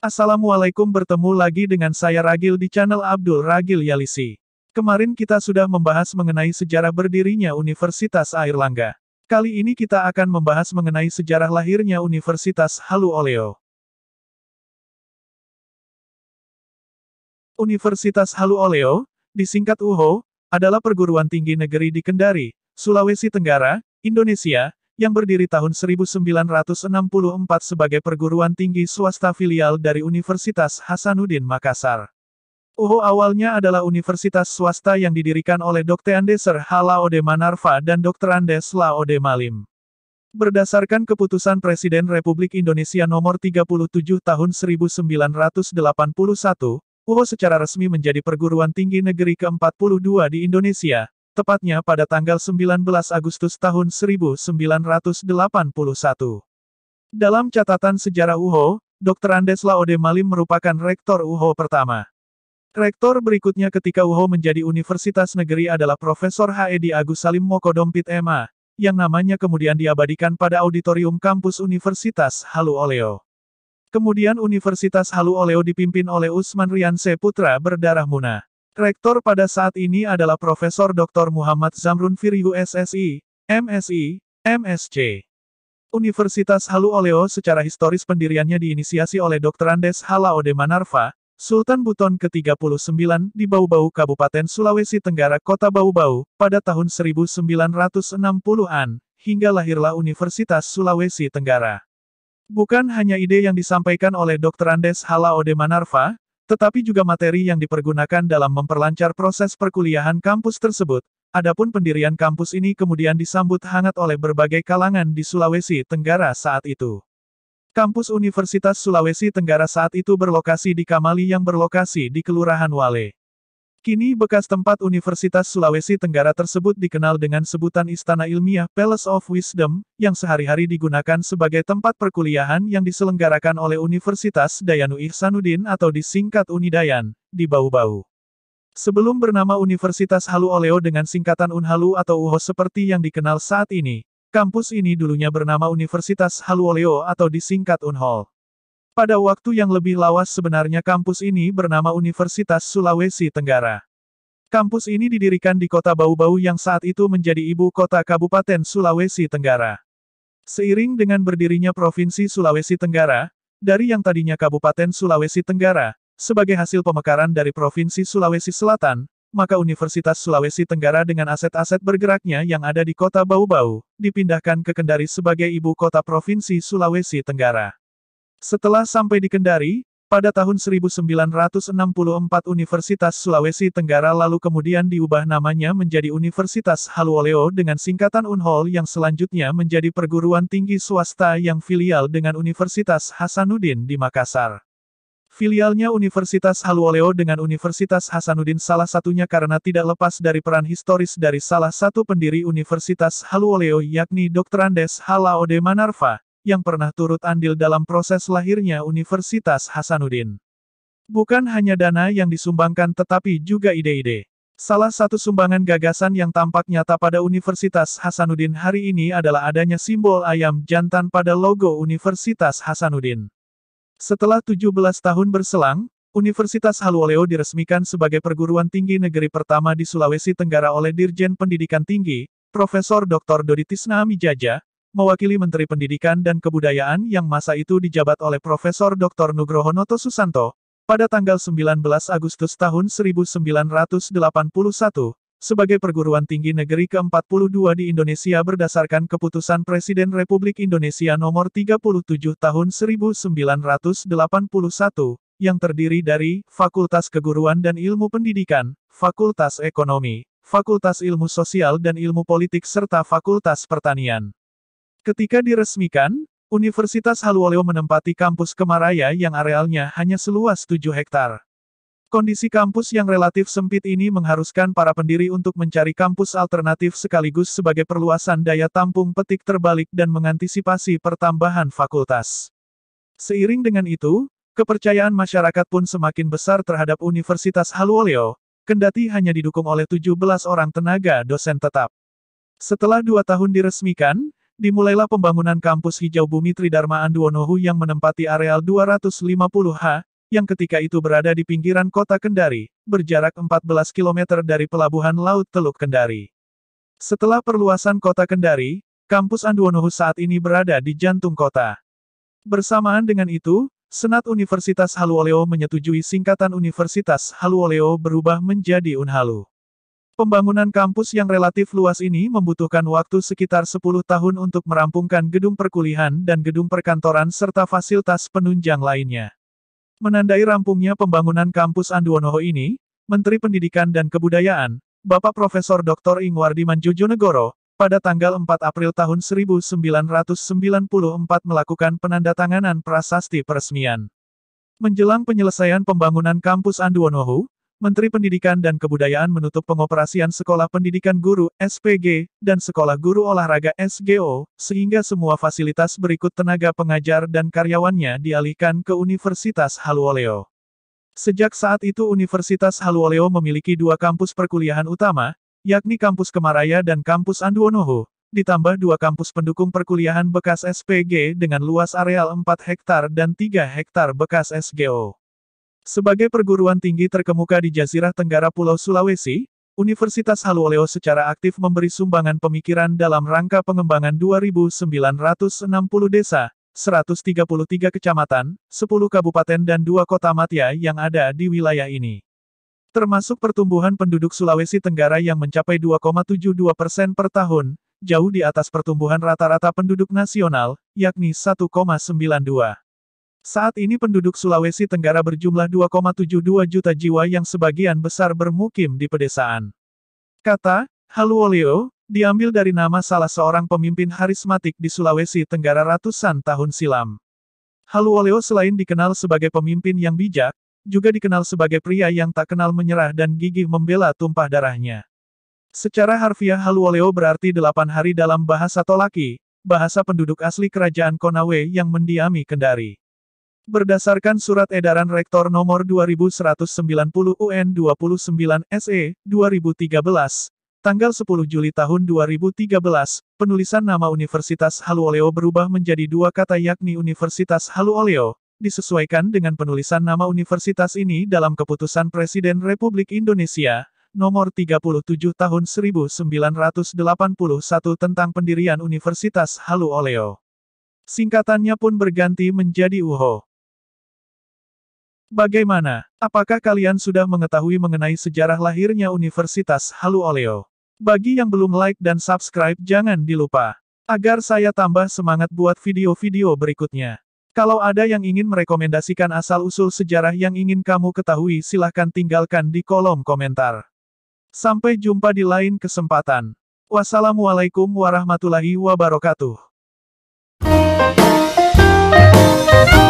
Assalamualaikum bertemu lagi dengan saya Ragil di channel Abdul Ragil Yalisi. Kemarin kita sudah membahas mengenai sejarah berdirinya Universitas Airlangga. Kali ini kita akan membahas mengenai sejarah lahirnya Universitas Halu Oleo. Universitas Halu Oleo, disingkat UHO, adalah perguruan tinggi negeri di Kendari, Sulawesi Tenggara, Indonesia, yang berdiri tahun 1964 sebagai perguruan tinggi swasta filial dari Universitas Hasanuddin Makassar. UHO oh, awalnya adalah universitas swasta yang didirikan oleh Dr. Andeser Halaode Manarfa dan Dr. Andes Laode Malim. Berdasarkan keputusan Presiden Republik Indonesia nomor 37 tahun 1981, UHO secara resmi menjadi perguruan tinggi negeri ke-42 di Indonesia, tepatnya pada tanggal 19 Agustus tahun 1981. Dalam catatan sejarah UHO, Dr. Andes Laode Malim merupakan rektor UHO pertama. Rektor berikutnya ketika UHO menjadi Universitas Negeri adalah Profesor H.E.D. Agus Salim Mokodompit Ema, yang namanya kemudian diabadikan pada auditorium kampus Universitas Halu Oleo. Kemudian Universitas Halu Oleo dipimpin oleh Usman Rianse Putra berdarah muna. Rektor pada saat ini adalah Profesor Dr. Muhammad Zamrun Firiu SSI, MSI, MSC. Universitas Halu Oleo secara historis pendiriannya diinisiasi oleh Dr. Andes Halao de Manarva, Sultan Buton ke-39 di Bau-Bau Kabupaten Sulawesi Tenggara Kota Bau-Bau, pada tahun 1960-an, hingga lahirlah Universitas Sulawesi Tenggara. Bukan hanya ide yang disampaikan oleh Dr. Andes Halao de Manarva, tetapi juga materi yang dipergunakan dalam memperlancar proses perkuliahan kampus tersebut. Adapun pendirian kampus ini kemudian disambut hangat oleh berbagai kalangan di Sulawesi Tenggara saat itu. Kampus Universitas Sulawesi Tenggara saat itu berlokasi di Kamali yang berlokasi di Kelurahan Wale. Kini bekas tempat Universitas Sulawesi Tenggara tersebut dikenal dengan sebutan Istana Ilmiah Palace of Wisdom, yang sehari-hari digunakan sebagai tempat perkuliahan yang diselenggarakan oleh Universitas Dayanu Ihsanuddin atau disingkat Unidayan, di Bau-Bau. Sebelum bernama Universitas Halu Oleo dengan singkatan Unhalu atau UHO seperti yang dikenal saat ini, kampus ini dulunya bernama Universitas Halu Oleo atau disingkat Unhol. Pada waktu yang lebih lawas sebenarnya kampus ini bernama Universitas Sulawesi Tenggara. Kampus ini didirikan di kota Bau-Bau yang saat itu menjadi ibu kota Kabupaten Sulawesi Tenggara. Seiring dengan berdirinya Provinsi Sulawesi Tenggara, dari yang tadinya Kabupaten Sulawesi Tenggara, sebagai hasil pemekaran dari Provinsi Sulawesi Selatan, maka Universitas Sulawesi Tenggara dengan aset-aset bergeraknya yang ada di kota Bau-Bau, dipindahkan ke Kendari sebagai ibu kota Provinsi Sulawesi Tenggara. Setelah sampai di Kendari, pada tahun 1964 Universitas Sulawesi Tenggara lalu kemudian diubah namanya menjadi Universitas Haluoleo dengan singkatan Unhol yang selanjutnya menjadi perguruan tinggi swasta yang filial dengan Universitas Hasanuddin di Makassar. Filialnya Universitas Haluoleo dengan Universitas Hasanuddin salah satunya karena tidak lepas dari peran historis dari salah satu pendiri Universitas Haluoleo yakni Dr. Andes Halaode Manarfa yang pernah turut andil dalam proses lahirnya Universitas Hasanuddin. Bukan hanya dana yang disumbangkan tetapi juga ide-ide. Salah satu sumbangan gagasan yang tampak nyata pada Universitas Hasanuddin hari ini adalah adanya simbol ayam jantan pada logo Universitas Hasanuddin. Setelah 17 tahun berselang, Universitas Haluoleo diresmikan sebagai perguruan tinggi negeri pertama di Sulawesi Tenggara oleh Dirjen Pendidikan Tinggi, Profesor Dr. Dodi Tisna Mijaja, mewakili Menteri Pendidikan dan Kebudayaan yang masa itu dijabat oleh Profesor Dr. Nugroho Noto Susanto, pada tanggal 19 Agustus tahun 1981, sebagai perguruan tinggi negeri ke-42 di Indonesia berdasarkan keputusan Presiden Republik Indonesia nomor 37 tahun 1981, yang terdiri dari Fakultas Keguruan dan Ilmu Pendidikan, Fakultas Ekonomi, Fakultas Ilmu Sosial dan Ilmu Politik serta Fakultas Pertanian. Ketika diresmikan, Universitas Haluoleo menempati kampus Kemaraya yang arealnya hanya seluas 7 hektar. Kondisi kampus yang relatif sempit ini mengharuskan para pendiri untuk mencari kampus alternatif sekaligus sebagai perluasan daya tampung petik terbalik dan mengantisipasi pertambahan fakultas. Seiring dengan itu, kepercayaan masyarakat pun semakin besar terhadap Universitas Haluoleo, kendati hanya didukung oleh 17 orang tenaga dosen tetap. Setelah dua tahun diresmikan, dimulailah pembangunan kampus hijau bumi Tridharma Anduonohu yang menempati areal 250 ha, yang ketika itu berada di pinggiran kota Kendari, berjarak 14 km dari pelabuhan Laut Teluk Kendari. Setelah perluasan kota Kendari, kampus Anduonohu saat ini berada di jantung kota. Bersamaan dengan itu, Senat Universitas Haluoleo menyetujui singkatan Universitas Haluoleo berubah menjadi Unhalu. Pembangunan kampus yang relatif luas ini membutuhkan waktu sekitar 10 tahun untuk merampungkan gedung perkuliahan dan gedung perkantoran serta fasilitas penunjang lainnya. Menandai rampungnya pembangunan kampus Anduonoho ini, Menteri Pendidikan dan Kebudayaan, Bapak Profesor Dr. Ingwardi Manjujonegoro, pada tanggal 4 April tahun 1994 melakukan penandatanganan prasasti peresmian. Menjelang penyelesaian pembangunan kampus Anduonohu, Menteri Pendidikan dan Kebudayaan menutup pengoperasian Sekolah Pendidikan Guru, SPG, dan Sekolah Guru Olahraga SGO, sehingga semua fasilitas berikut tenaga pengajar dan karyawannya dialihkan ke Universitas Haluoleo. Sejak saat itu Universitas Haluoleo memiliki dua kampus perkuliahan utama, yakni Kampus Kemaraya dan Kampus Anduonoho, ditambah dua kampus pendukung perkuliahan bekas SPG dengan luas areal 4 hektar dan 3 hektar bekas SGO. Sebagai perguruan tinggi terkemuka di Jazirah Tenggara Pulau Sulawesi, Universitas Haluoleo secara aktif memberi sumbangan pemikiran dalam rangka pengembangan 2.960 desa, 133 kecamatan, 10 kabupaten dan 2 kota Matia yang ada di wilayah ini. Termasuk pertumbuhan penduduk Sulawesi Tenggara yang mencapai 2,72 persen per tahun, jauh di atas pertumbuhan rata-rata penduduk nasional, yakni 1,92. Saat ini penduduk Sulawesi Tenggara berjumlah 2,72 juta jiwa yang sebagian besar bermukim di pedesaan. Kata, Haluoleo, diambil dari nama salah seorang pemimpin harismatik di Sulawesi Tenggara ratusan tahun silam. Haluoleo selain dikenal sebagai pemimpin yang bijak, juga dikenal sebagai pria yang tak kenal menyerah dan gigih membela tumpah darahnya. Secara harfiah Haluoleo berarti delapan hari dalam bahasa Tolaki, bahasa penduduk asli kerajaan Konawe yang mendiami Kendari. Berdasarkan Surat Edaran Rektor Nomor 2190 UN 29 SE 2013, tanggal 10 Juli tahun 2013, penulisan nama Universitas Haluoleo berubah menjadi dua kata yakni Universitas Haluoleo, disesuaikan dengan penulisan nama universitas ini dalam Keputusan Presiden Republik Indonesia, Nomor 37 Tahun 1981 tentang pendirian Universitas Haluoleo. Singkatannya pun berganti menjadi UHO. Bagaimana? Apakah kalian sudah mengetahui mengenai sejarah lahirnya Universitas Halu Oleo? Bagi yang belum like dan subscribe jangan dilupa. Agar saya tambah semangat buat video-video berikutnya. Kalau ada yang ingin merekomendasikan asal-usul sejarah yang ingin kamu ketahui silahkan tinggalkan di kolom komentar. Sampai jumpa di lain kesempatan. Wassalamualaikum warahmatullahi wabarakatuh.